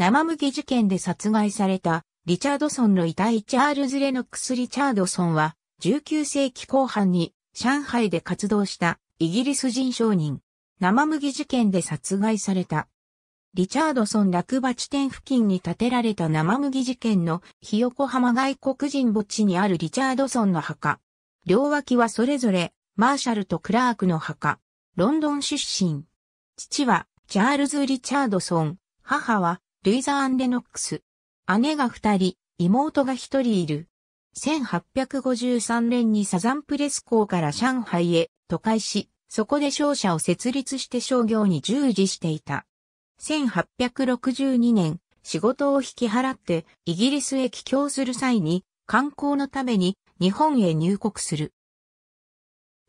生麦事件で殺害されたリチャードソンの遺体チャールズ・レノックス・リチャードソンは19世紀後半に上海で活動したイギリス人商人。生麦事件で殺害された。リチャードソン落馬地点付近に建てられた生麦事件の日横浜外国人墓地にあるリチャードソンの墓。両脇はそれぞれマーシャルとクラークの墓。ロンドン出身。父はチャールズ・リチャードソン。母はルイザ・アン・レノックス。姉が二人、妹が一人いる。1853年にサザンプレス港から上海へ都会し、そこで商社を設立して商業に従事していた。1862年、仕事を引き払ってイギリスへ帰郷する際に観光のために日本へ入国する。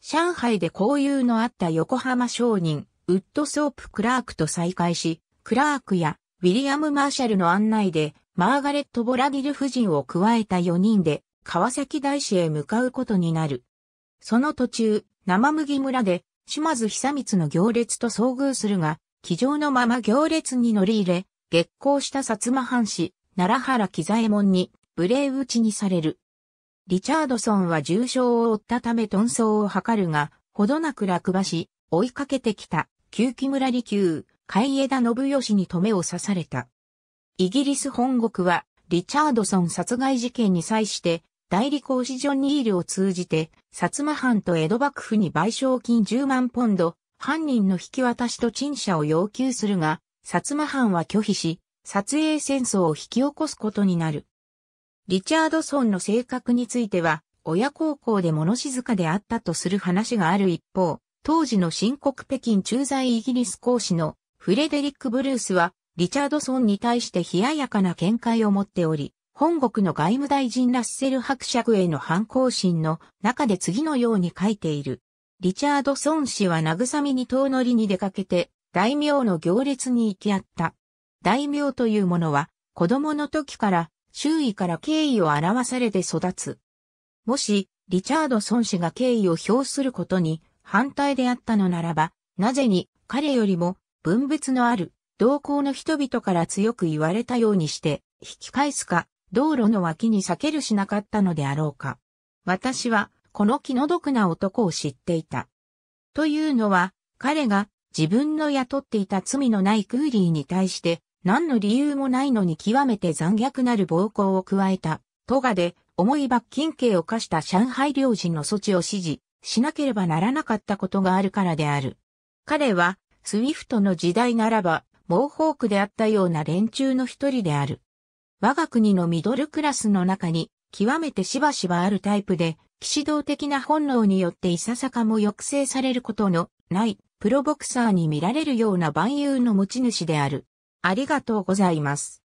上海で交友のあった横浜商人、ウッドソープ・クラークと再会し、クラークやウィリアム・マーシャルの案内で、マーガレット・ボラディル夫人を加えた4人で、川崎大師へ向かうことになる。その途中、生麦村で、島津久光の行列と遭遇するが、気丈のまま行列に乗り入れ、激行した薩摩藩士、奈良原喜左衛門に、無礼打ちにされる。リチャードソンは重傷を負ったため遁走を図るが、ほどなく落馬し、追いかけてきた、旧木村利休、海江田信義に止めを刺された。イギリス本国は、リチャードソン殺害事件に際して、代理公使ジョン・ニールを通じて、薩摩藩と江戸幕府に賠償金10万ポンド、犯人の引き渡しと陳謝を要求するが、薩摩藩は拒否し、撮影戦争を引き起こすことになる。リチャードソンの性格については、親孝行で物静かであったとする話がある一方、当時の深刻北京駐在イギリス公使のフレデリック・ブルースは、リチャードソンに対して冷ややかな見解を持っており、本国の外務大臣ラッセル伯爵への反抗心の中で次のように書いている。リチャードソン氏は慰みに遠乗りに出かけて、大名の行列に行き合った。大名というものは、子供の時から周囲から敬意を表されて育つ。もし、リチャードソン氏が敬意を表することに反対であったのならば、なぜに彼よりも分別のある、同行の人々から強く言われたようにして、引き返すか、道路の脇に避けるしなかったのであろうか。私は、この気の毒な男を知っていた。というのは、彼が自分の雇っていた罪のないクーリーに対して何の理由もないのに極めて残虐なる暴行を加えた、トガで重い罰金刑を課した上海領事の措置を指示しなければならなかったことがあるからである。彼はスウィフトの時代ならば、モーホークであったような連中の一人である。我が国のミドルクラスの中に、極めてしばしばあるタイプで、騎士道的な本能によっていささかも抑制されることのないプロボクサーに見られるような万有の持ち主である。ありがとうございます。